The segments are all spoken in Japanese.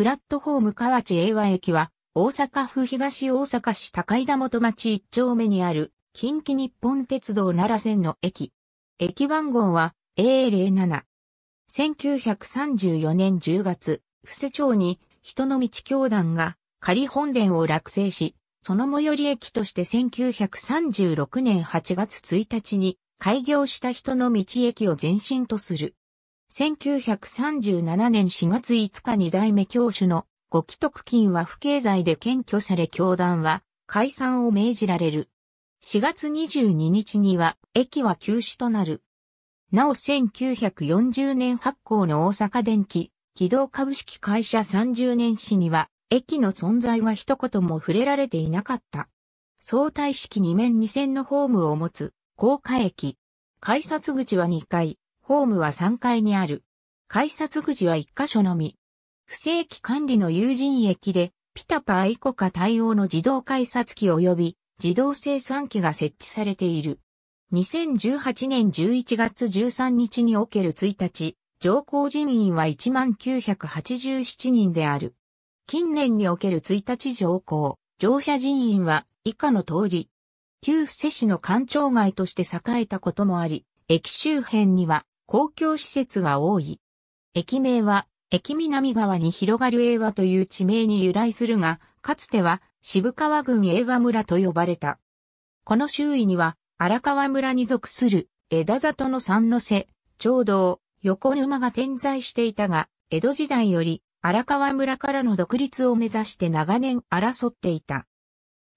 プラットホーム河内英和駅は、大阪府東大阪市高井田元町1丁目にある、近畿日本鉄道奈良線の駅。駅番号は A07。1934年10月、布施町に人の道教団が仮本殿を落成し、その最寄り駅として1936年8月1日に開業した人の道駅を前身とする。1937年4月5日に代目教主のご既得金は不経済で検挙され教団は解散を命じられる。4月22日には駅は休止となる。なお1940年発行の大阪電気、機動株式会社30年史には駅の存在は一言も触れられていなかった。相対式2面2線のホームを持つ高架駅。改札口は2階、ホームは3階にある。改札口は1箇所のみ。不正規管理の有人駅で、ピタパー以コカ対応の自動改札機及び自動生産機が設置されている。2018年11月13日における1日、乗降人員は1987人である。近年における1日乗降、乗車人員は以下の通り、旧布施市の官庁街として栄えたこともあり、駅周辺には公共施設が多い。駅名は、駅南側に広がる英和という地名に由来するが、かつては渋川郡英和村と呼ばれた。この周囲には荒川村に属する枝里の三の瀬、長道、横沼が点在していたが、江戸時代より荒川村からの独立を目指して長年争っていた。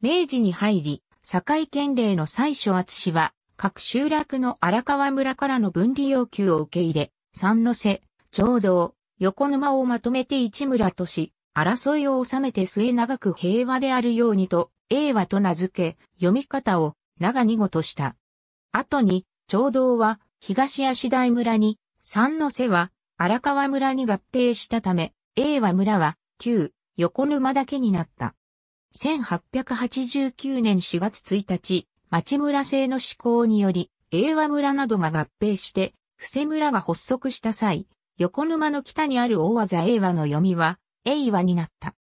明治に入り、堺県令の最初厚氏は各集落の荒川村からの分離要求を受け入れ、三の瀬、長道、横沼をまとめて一村とし、争いを収めて末長く平和であるようにと、英和と名付け、読み方を長二語とした。後に、長道は東足台村に、三の瀬は荒川村に合併したため、英和村は旧横沼だけになった。1889年4月1日、町村制の施行により、英和村などが合併して、伏せ村が発足した際、横沼の北にある大技英和の読みは、英和になった。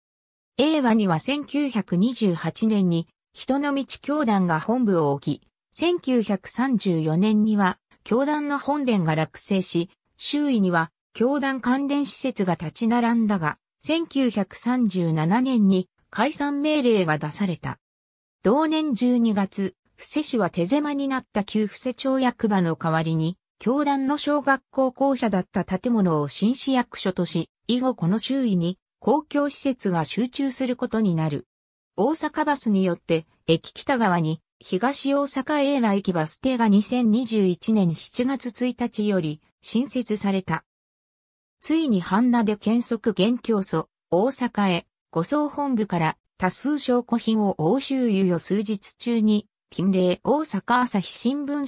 英和には1928年に、人の道教団が本部を置き、1934年には、教団の本殿が落成し、周囲には、教団関連施設が立ち並んだが、1937年に解散命令が出された。同年12月、伏せ氏は手狭になった旧伏せ町役場の代わりに、教団の小学校校舎だった建物を新市役所とし、以後この周囲に公共施設が集中することになる。大阪バスによって、駅北側に東大阪営和駅バス停が2021年7月1日より新設された。ついに半田で検索現教祖、大阪へ、護送本部から多数証拠品を押収猶予数日中に近霊大阪朝日新聞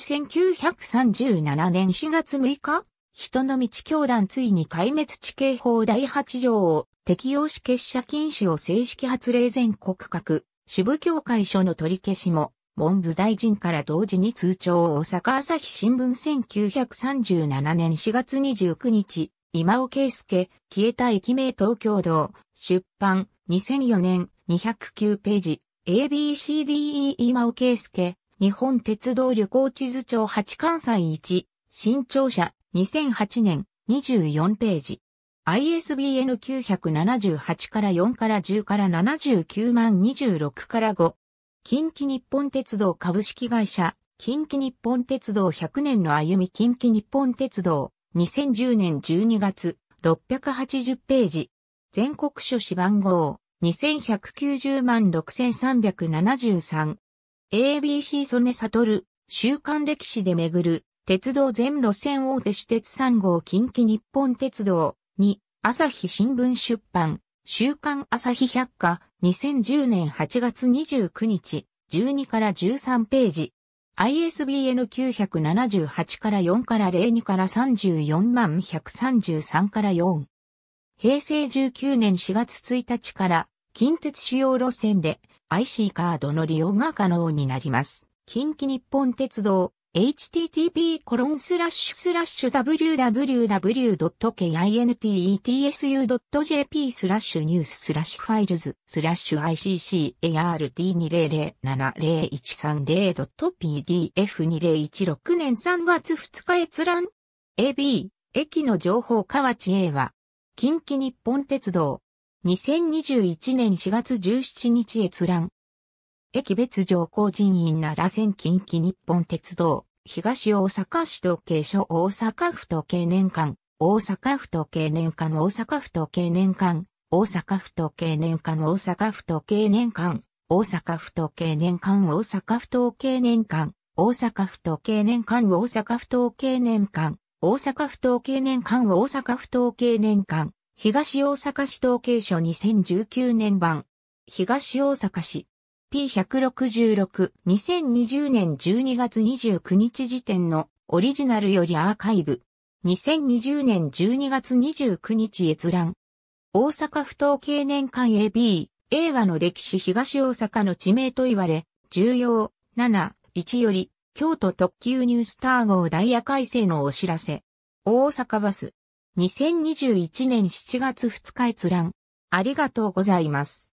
1937年4月6日、人の道教団ついに壊滅地刑法第8条を適用し結社禁止を正式発令全国各支部協会所の取り消しも文部大臣から同時に通帳大阪朝日新聞1937年4月29日、今尾圭介、消えた駅名東京道、出版、2004年、209ページ。ABCDE 今尾圭介、日本鉄道旅行地図帳8関西1、新庁舎、2008年、24ページ。ISBN 978から4から10から79万26から5。近畿日本鉄道株式会社、近畿日本鉄道100年の歩み近畿日本鉄道、2010年12月、680ページ。全国書誌番号、2190万6373。ABC 曽根悟、週刊歴史で巡る、鉄道全路線大手私鉄3号近畿日本鉄道、に、朝日新聞出版、週刊朝日百科、2010年8月29日、12から13ページ。ISBN 978から4から02から34万133から4。平成19年4月1日から近鉄主要路線で IC カードの利用が可能になります。近畿日本鉄道 http コロンスラッシュスラッシュ www.kintetsu.jp スラッシュニューススラッシュファイルズスラッシュ i c c a r t 2 0 0 7 0 1 3 0 p d f 2 0 1 6年3月2日閲覧 AB 駅の情報河内 A は近畿日本鉄道。2021年4月17日閲覧。駅別上降人員奈良線近畿日本鉄道。東大阪市統計所大阪府時計年間。大阪府統計年間大阪府統計年間。大阪府統計年間大阪府統計年間。大阪府統計年間大阪府統計年間。大阪府統計年間大阪府統計年間。大阪府統計年間大阪府統計年間東大阪市統計書2019年版東大阪市 P166 2020年12月29日時点のオリジナルよりアーカイブ2020年12月29日閲覧大阪府統計年間 AB A 和の歴史東大阪の地名と言われ重要7 1より京都特急ニュースター号ダイヤ改正のお知らせ。大阪バス。2021年7月2日閲覧。ありがとうございます。